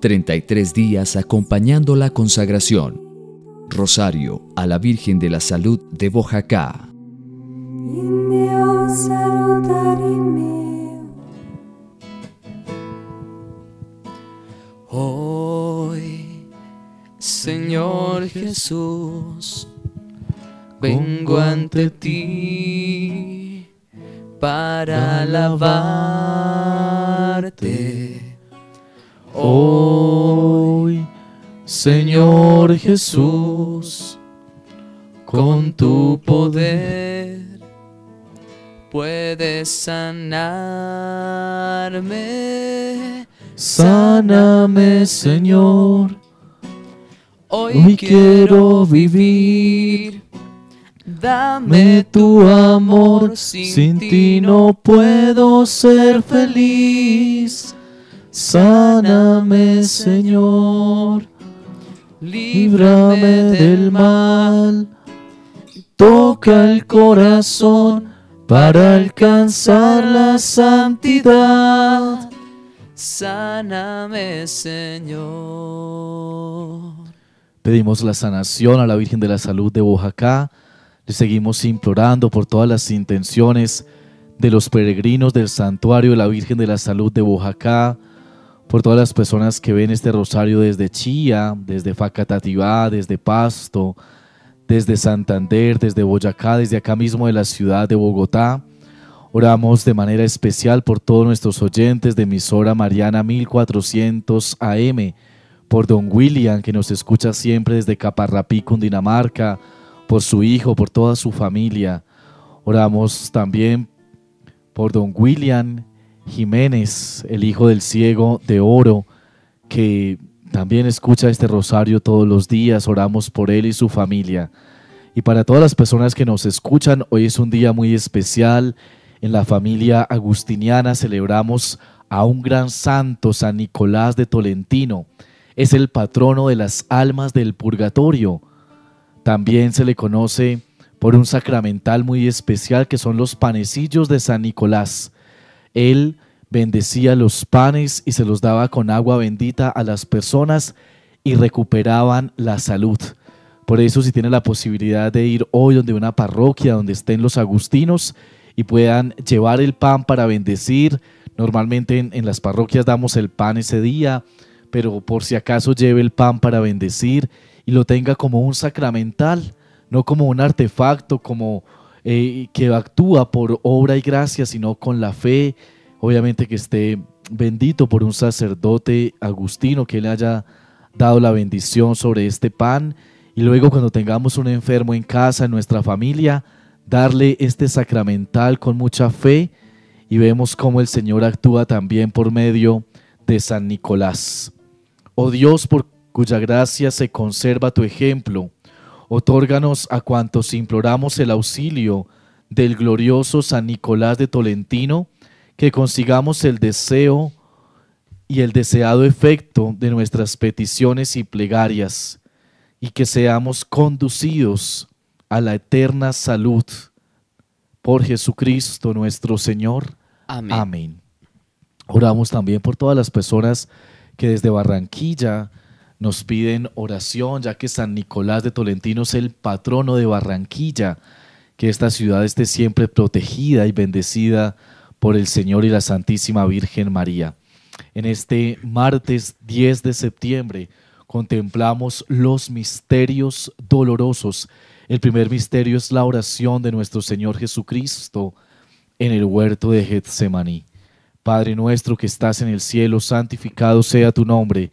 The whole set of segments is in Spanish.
33 días acompañando la consagración. Rosario a la Virgen de la Salud de Bojacá. Hoy, Señor Jesús, vengo ante ti para alabarte. Hoy, Señor Jesús, con tu poder puedes sanarme. Sáname, Señor. Hoy quiero vivir Dame tu amor, sin, ti no puedo ser feliz. Sáname, Señor, líbrame del mal. Toca el corazón para alcanzar la santidad. Sáname, Señor. Pedimos la sanación a la Virgen de la Salud de Oaxaca le seguimos implorando por todas las intenciones de los peregrinos del santuario de la Virgen de la Salud de Oaxaca, por todas las personas que ven este rosario desde Chía, desde Facatativá, desde Pasto, desde Santander, desde Boyacá, desde acá mismo de la ciudad de Bogotá. Oramos de manera especial por todos nuestros oyentes de emisora Mariana 1400 AM, por don William que nos escucha siempre desde Caparrapí, Cundinamarca, Dinamarca por su hijo, por toda su familia. Oramos también por don William Jiménez, el hijo del ciego de oro, que también escucha este rosario todos los días. Oramos por él y su familia. Y para todas las personas que nos escuchan, hoy es un día muy especial. En la familia agustiniana celebramos a un gran santo, San Nicolás de Tolentino. Es el patrono de las almas del purgatorio. También se le conoce por un sacramental muy especial que son los panecillos de San Nicolás. Él bendecía los panes y se los daba con agua bendita a las personas y recuperaban la salud. Por eso si tiene la posibilidad de ir hoy donde una parroquia, donde estén los agustinos y puedan llevar el pan para bendecir. Normalmente en, en las parroquias damos el pan ese día, pero por si acaso lleve el pan para bendecir y lo tenga como un sacramental, no como un artefacto, como eh, que actúa por obra y gracia, sino con la fe. Obviamente que esté bendito por un sacerdote agustino que le haya dado la bendición sobre este pan. Y luego cuando tengamos un enfermo en casa, en nuestra familia, darle este sacramental con mucha fe y vemos cómo el Señor actúa también por medio de San Nicolás. Oh Dios, por cuya gracia se conserva tu ejemplo, otórganos a cuantos imploramos el auxilio del glorioso San Nicolás de Tolentino, que consigamos el deseo y el deseado efecto de nuestras peticiones y plegarias, y que seamos conducidos a la eterna salud. Por Jesucristo nuestro Señor. Amén. Amén. Oramos también por todas las personas que desde Barranquilla, nos piden oración, ya que San Nicolás de Tolentino es el patrono de Barranquilla, que esta ciudad esté siempre protegida y bendecida por el Señor y la Santísima Virgen María. En este martes 10 de septiembre contemplamos los misterios dolorosos. El primer misterio es la oración de nuestro Señor Jesucristo en el huerto de Getsemaní. Padre nuestro que estás en el cielo, santificado sea tu nombre.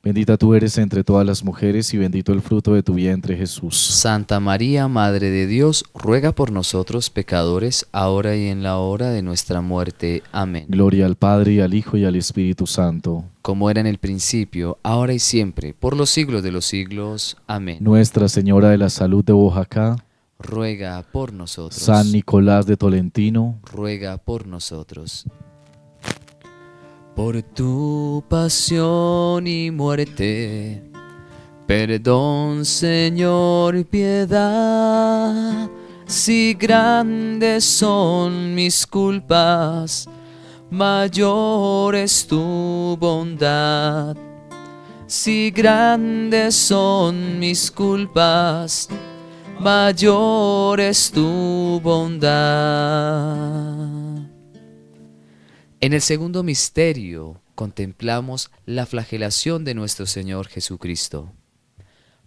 Bendita tú eres entre todas las mujeres y bendito el fruto de tu vientre Jesús. Santa María, Madre de Dios, ruega por nosotros pecadores, ahora y en la hora de nuestra muerte. Amén. Gloria al Padre, al Hijo y al Espíritu Santo. Como era en el principio, ahora y siempre, por los siglos de los siglos. Amén. Nuestra Señora de la Salud de Oaxaca. Ruega por nosotros. San Nicolás de Tolentino. Ruega por nosotros. Por tu pasión y muerte, perdón Señor, piedad. Si grandes son mis culpas, mayor es tu bondad. Si grandes son mis culpas, mayor es tu bondad. En el segundo misterio contemplamos la flagelación de nuestro Señor Jesucristo.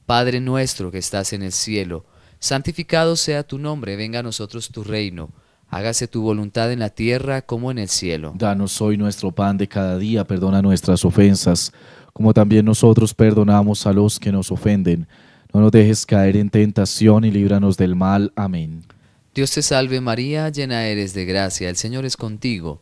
Padre nuestro que estás en el cielo, santificado sea tu nombre, venga a nosotros tu reino, hágase tu voluntad en la tierra como en el cielo. Danos hoy nuestro pan de cada día, perdona nuestras ofensas, como también nosotros perdonamos a los que nos ofenden. No nos dejes caer en tentación y líbranos del mal. Amén. Dios te salve María, llena eres de gracia, el Señor es contigo.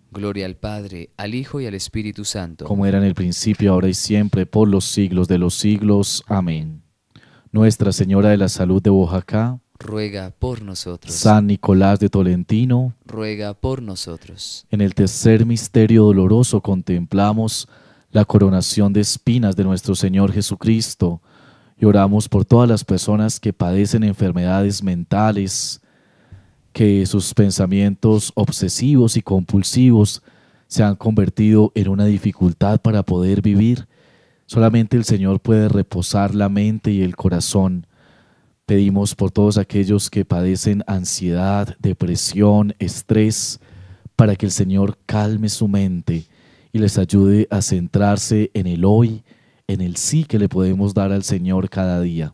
Gloria al Padre, al Hijo y al Espíritu Santo. Como era en el principio, ahora y siempre, por los siglos de los siglos. Amén. Nuestra Señora de la Salud de Oaxaca, ruega por nosotros. San Nicolás de Tolentino, ruega por nosotros. En el tercer misterio doloroso contemplamos la coronación de espinas de nuestro Señor Jesucristo Lloramos oramos por todas las personas que padecen enfermedades mentales, que sus pensamientos obsesivos y compulsivos se han convertido en una dificultad para poder vivir. Solamente el Señor puede reposar la mente y el corazón. Pedimos por todos aquellos que padecen ansiedad, depresión, estrés, para que el Señor calme su mente y les ayude a centrarse en el hoy, en el sí que le podemos dar al Señor cada día.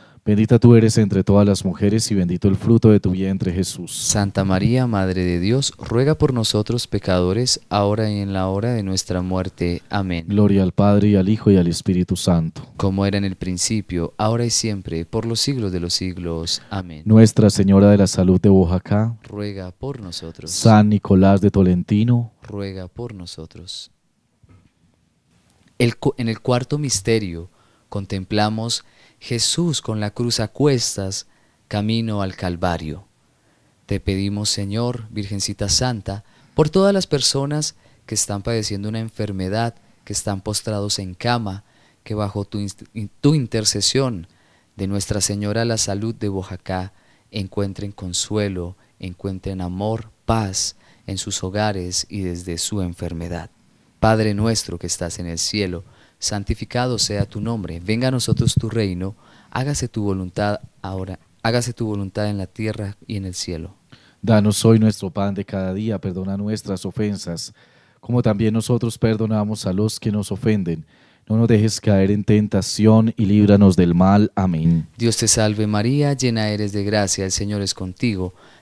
Bendita tú eres entre todas las mujeres y bendito el fruto de tu vientre Jesús. Santa María, Madre de Dios, ruega por nosotros pecadores, ahora y en la hora de nuestra muerte. Amén. Gloria al Padre y al Hijo y al Espíritu Santo. Como era en el principio, ahora y siempre, por los siglos de los siglos. Amén. Nuestra Señora de la Salud de Oaxaca, ruega por nosotros. San Nicolás de Tolentino, ruega por nosotros. en el cuarto misterio contemplamos Jesús con la cruz a cuestas, camino al Calvario. Te pedimos, Señor, Virgencita Santa, por todas las personas que están padeciendo una enfermedad, que están postrados en cama, que bajo tu, intercesión de Nuestra Señora la Salud de Oaxaca encuentren consuelo, encuentren amor, paz en sus hogares y desde su enfermedad. Padre nuestro que estás en el cielo, santificado sea tu nombre, venga a nosotros tu reino, hágase tu voluntad ahora, hágase tu voluntad en la tierra y en el cielo. Danos hoy nuestro pan de cada día, perdona nuestras ofensas, como también nosotros perdonamos a los que nos ofenden. No nos dejes caer en tentación y líbranos del mal. Amén. Dios te salve María, llena eres de gracia, el Señor es contigo.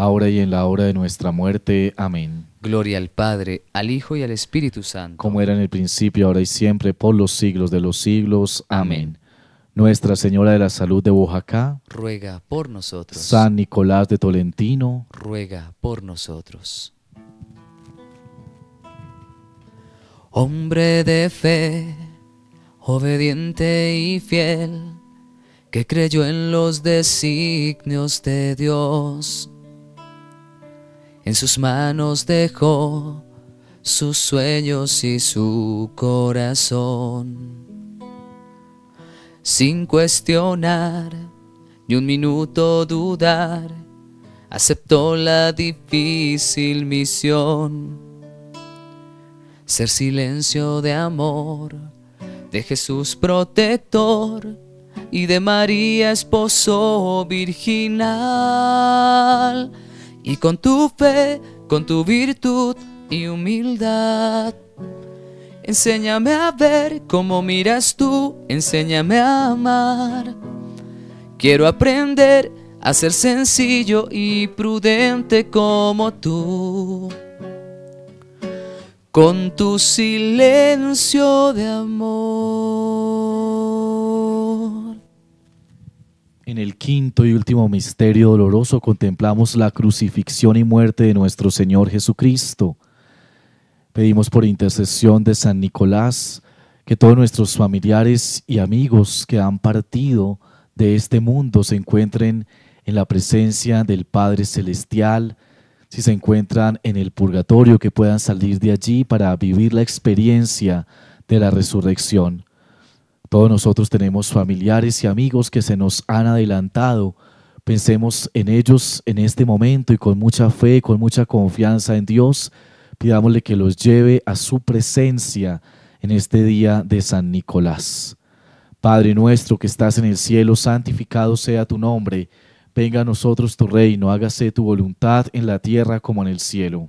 ahora y en la hora de nuestra muerte. Amén. Gloria al Padre, al Hijo y al Espíritu Santo. Como era en el principio, ahora y siempre, por los siglos de los siglos. Amén. Nuestra Señora de la Salud de Oaxaca, ruega por nosotros. San Nicolás de Tolentino, ruega por nosotros. Hombre de fe, obediente y fiel, que creyó en los designios de Dios en sus manos dejó sus sueños y su corazón. Sin cuestionar ni un minuto dudar, aceptó la difícil misión. Ser silencio de amor, de Jesús protector y de María esposo virginal y con tu fe, con tu virtud y humildad. Enséñame a ver cómo miras tú, enséñame a amar. Quiero aprender a ser sencillo y prudente como tú. Con tu silencio de amor. En el quinto y último misterio doloroso contemplamos la crucifixión y muerte de nuestro Señor Jesucristo. Pedimos por intercesión de San Nicolás que todos nuestros familiares y amigos que han partido de este mundo se encuentren en la presencia del Padre Celestial, si se encuentran en el purgatorio, que puedan salir de allí para vivir la experiencia de la resurrección. Todos nosotros tenemos familiares y amigos que se nos han adelantado. Pensemos en ellos en este momento y con mucha fe, con mucha confianza en Dios, pidámosle que los lleve a su presencia en este día de San Nicolás. Padre nuestro que estás en el cielo, santificado sea tu nombre. Venga a nosotros tu reino, hágase tu voluntad en la tierra como en el cielo.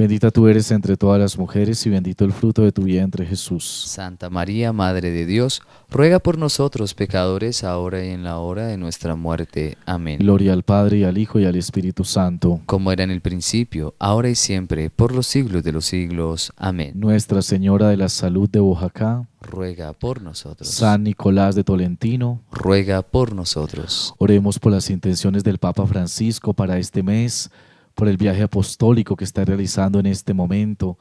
Bendita tú eres entre todas las mujeres y bendito el fruto de tu vientre Jesús. Santa María, Madre de Dios, ruega por nosotros pecadores, ahora y en la hora de nuestra muerte. Amén. Gloria al Padre y al Hijo y al Espíritu Santo. Como era en el principio, ahora y siempre, por los siglos de los siglos. Amén. Nuestra Señora de la Salud de Oaxaca, ruega por nosotros. San Nicolás de Tolentino, ruega por nosotros. Oremos por las intenciones del Papa Francisco para este mes por el viaje apostólico que está realizando en este momento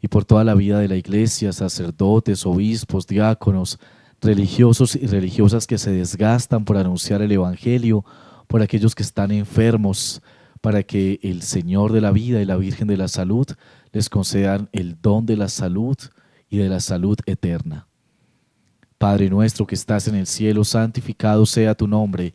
y por toda la vida de la iglesia, sacerdotes, obispos, diáconos, religiosos y religiosas que se desgastan por anunciar el Evangelio, por aquellos que están enfermos, para que el Señor de la vida y la Virgen de la Salud les concedan el don de la salud y de la salud eterna. Padre nuestro que estás en el cielo, santificado sea tu nombre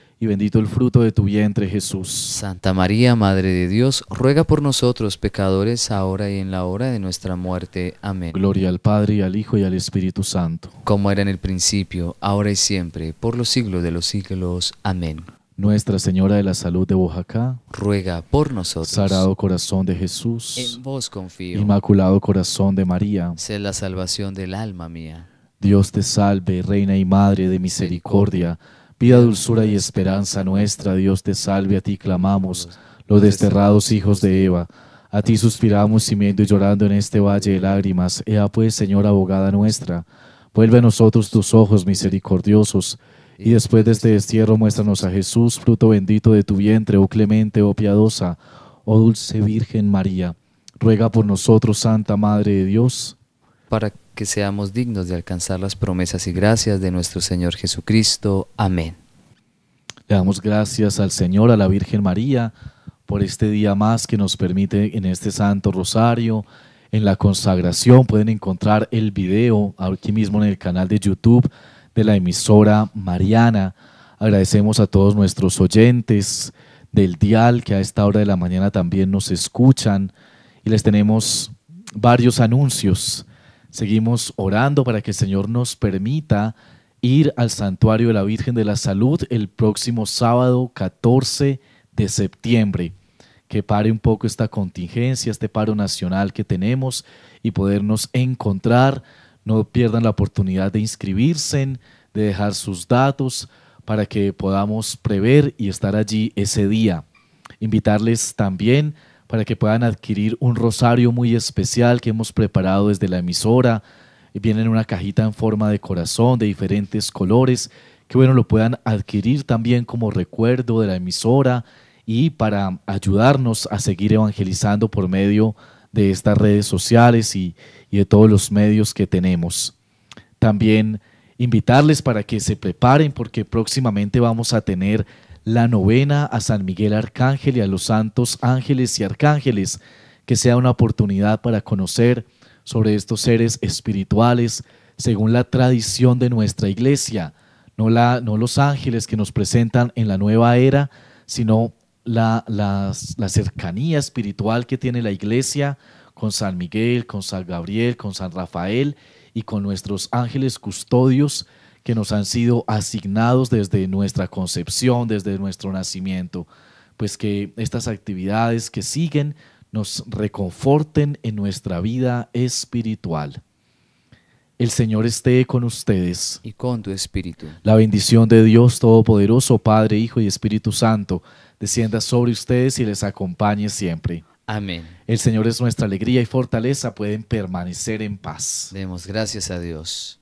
y bendito el fruto de tu vientre, Jesús. Santa María, Madre de Dios, ruega por nosotros pecadores, ahora y en la hora de nuestra muerte. Amén. Gloria al Padre, y al Hijo, y al Espíritu Santo. Como era en el principio, ahora y siempre, por los siglos de los siglos. Amén. Nuestra Señora de la Salud de Oaxaca, ruega por nosotros. Sagrado Corazón de Jesús, en vos confío. Inmaculado Corazón de María, sé la salvación del alma mía. Dios te salve, Reina y Madre de misericordia Vida, dulzura y esperanza nuestra, Dios te salve, a ti clamamos, los desterrados hijos de Eva. A ti suspiramos, gimiendo y llorando en este valle de lágrimas. Ea pues, Señor, abogada nuestra, vuelve a nosotros tus ojos misericordiosos, y después de este destierro muéstranos a Jesús, fruto bendito de tu vientre, oh clemente, oh piadosa, oh dulce Virgen María. Ruega por nosotros, Santa Madre de Dios para que seamos dignos de alcanzar las promesas y gracias de nuestro Señor Jesucristo. Amén. Le damos gracias al Señor, a la Virgen María, por este día más que nos permite en este Santo Rosario, en la consagración. Pueden encontrar el video aquí mismo en el canal de YouTube de la emisora Mariana. Agradecemos a todos nuestros oyentes del dial que a esta hora de la mañana también nos escuchan y les tenemos varios anuncios. Seguimos orando para que el Señor nos permita ir al santuario de la Virgen de la Salud el próximo sábado 14 de septiembre. Que pare un poco esta contingencia, este paro nacional que tenemos y podernos encontrar. No pierdan la oportunidad de inscribirse, de dejar sus datos para que podamos prever y estar allí ese día. Invitarles también para que puedan adquirir un rosario muy especial que hemos preparado desde la emisora. Viene en una cajita en forma de corazón de diferentes colores, que bueno, lo puedan adquirir también como recuerdo de la emisora y para ayudarnos a seguir evangelizando por medio de estas redes sociales y, y de todos los medios que tenemos. También invitarles para que se preparen porque próximamente vamos a tener la novena a San Miguel Arcángel y a los santos ángeles y arcángeles, que sea una oportunidad para conocer sobre estos seres espirituales según la tradición de nuestra iglesia, no, no los ángeles que nos presentan en la nueva era, sino la, la cercanía espiritual que tiene la iglesia con San Miguel, con San Gabriel, con San Rafael y con nuestros ángeles custodios que nos han sido asignados desde nuestra concepción, desde nuestro nacimiento, pues que estas actividades que siguen nos reconforten en nuestra vida espiritual. El Señor esté con ustedes. Y con tu espíritu. La bendición de Dios Todopoderoso, Padre, Hijo y Espíritu Santo, descienda sobre ustedes y les acompañe siempre. Amén. El Señor es nuestra alegría y fortaleza, pueden permanecer en paz. Demos gracias a Dios.